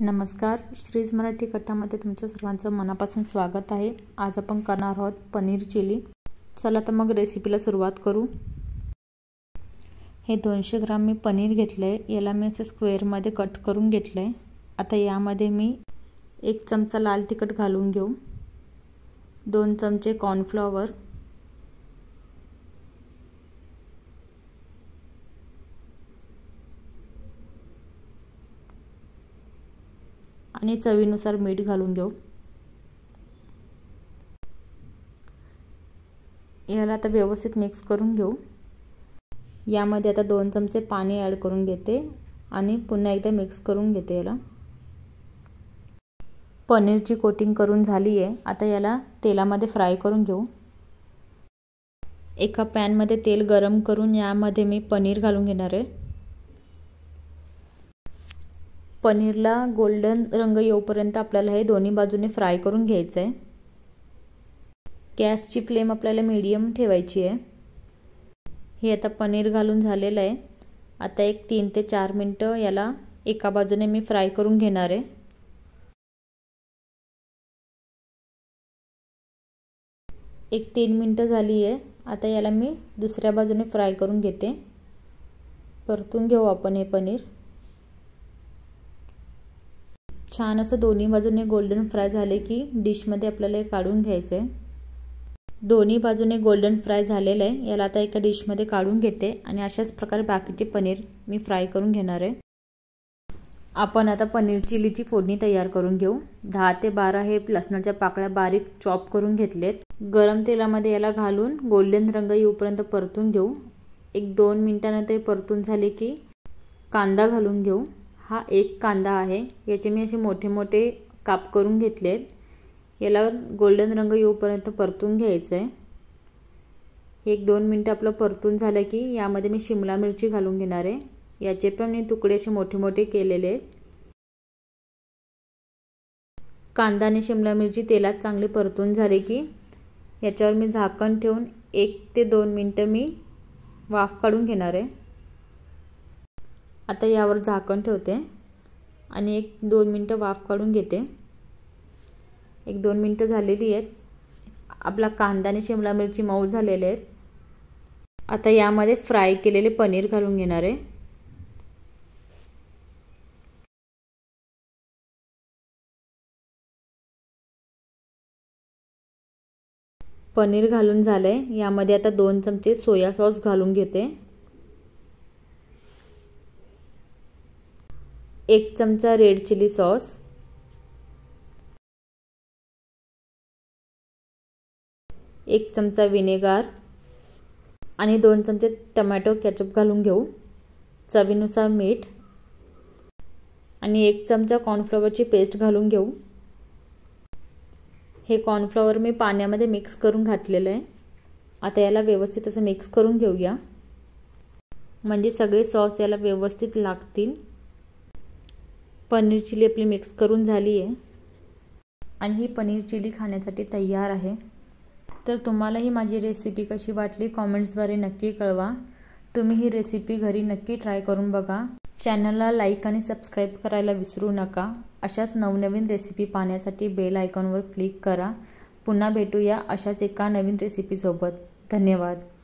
नमस्कार श्रीज मराठी कटामध्ये तुमच्या सर्वांचं मनापासून स्वागत आहे आज आपण करणार आहोत पनीर चिली चला तर मग रेसिपीला सुरुवात करू हे दोनशे ग्राम मी पनीर घेतलं आहे याला मी असं स्क्वेअरमध्ये कट करून घेतलं आहे आता यामध्ये मी एक चमचा लाल तिखट घालून घेऊ दोन चमचे कॉर्नफ्लॉवर आणि चवीनुसार मीठ घालून घेऊ याला आता व्यवस्थित मिक्स करून घेऊ यामध्ये आता दोन चमचे पाणी ॲड करून घेते आणि पुन्हा एकदा मिक्स करून घेते याला पनीरची कोटिंग करून झाली आहे आता याला तेलामध्ये फ्राय करून घेऊ एका पॅनमध्ये तेल गरम करून यामध्ये मी पनीर घालून घेणार आहे पनीरला गोल्डन रंग येऊपर्यंत आपल्याला हे दोन्ही बाजूने फ्राय करून घ्यायचं आहे गॅसची फ्लेम आपल्याला मीडियम ठेवायची आहे हे आता पनीर घालून झालेलं आहे आता एक तीन ते चार मिनटं याला एका बाजूने मी फ्राय करून घेणार आहे एक तीन मिनटं झाली आहे आता याला मी दुसऱ्या बाजूने फ्राय करून घेते परतून घेऊ आपण हे पनीर छान असं दोन्ही बाजूने गोल्डन फ्राय झाले की डिशमध्ये आपल्याला काढून घ्यायचं आहे दोन्ही बाजूने गोल्डन फ्राय झालेलं आहे याला आता एका डिशमध्ये काढून घेते आणि अशाच प्रकारे बाकीचे पनीर मी फ्राय करून घेणार आहे आपण आता पनीर चिलीची फोडणी तयार करून घेऊ दहा ते बारा हे लसणाच्या पाकळ्या बारीक चॉप करून घेतलेत गरम तेलामध्ये याला घालून गोल्डन रंग येऊपर्यंत परतून घेऊ एक दोन मिनटानंतर परतून झाले की कांदा घालून घेऊ हा एक कांदा आहे याचे मी असे मोठे मोठे काप करून घेतले आहेत याला गोल्डन रंग येऊपर्यंत परतून घ्यायचं आहे एक दोन मिनटं आपलं परतून झालं की यामध्ये मी शिमला मिरची घालून घेणार आहे याचे पण मी तुकडे असे मोठे मोठे केलेले आहेत कांदा आणि शिमला मिरची तेलात चांगली परतून झाले की याच्यावर मी झाकण ठेवून एक ते दोन मिनटं मी वाफ काढून घेणार आहे आता यावर झाकण ठेवते आणि एक दोन मिनटं वाफ काढून घेते एक दोन मिनटं झालेली आहेत आपला कांदा आणि शिमला मिरची मऊ झालेले आहेत आता यामध्ये फ्राय केलेले पनीर घालून घेणार आहे पनीर घालून झालं आहे यामध्ये आता दोन चमचे सोया सॉस घालून घेते एक चमचा रेड चिली सॉस एक चमचा विनेगार आणि दोन चमचे टमॅटो कॅचअप घालून घेऊ चवीनुसार मीठ आणि एक चमचा कॉर्नफ्लॉवरची पेस्ट घालून घेऊ हे कॉर्नफ्लॉवर मी पाण्यामध्ये मिक्स करून घातलेलं आहे आता याला व्यवस्थित असं मिक्स करून घेऊया म्हणजे सगळे सॉस याला व्यवस्थित लागतील पनीर चिली आपली मिक्स करून झाली आहे आणि ही पनीर चिली खाण्यासाठी तयार आहे तर तुम्हाला ही माझी रेसिपी कशी वाटली कॉमेंट्सद्वारे नक्की कळवा तुम्ही ही रेसिपी घरी नक्की ट्राय करून बघा चॅनलला लाईक आणि सबस्क्राईब करायला विसरू नका अशाच नवनवीन रेसिपी पाहण्यासाठी बेल आयकॉनवर क्लिक करा पुन्हा भेटूया अशाच एका नवीन रेसिपीसोबत धन्यवाद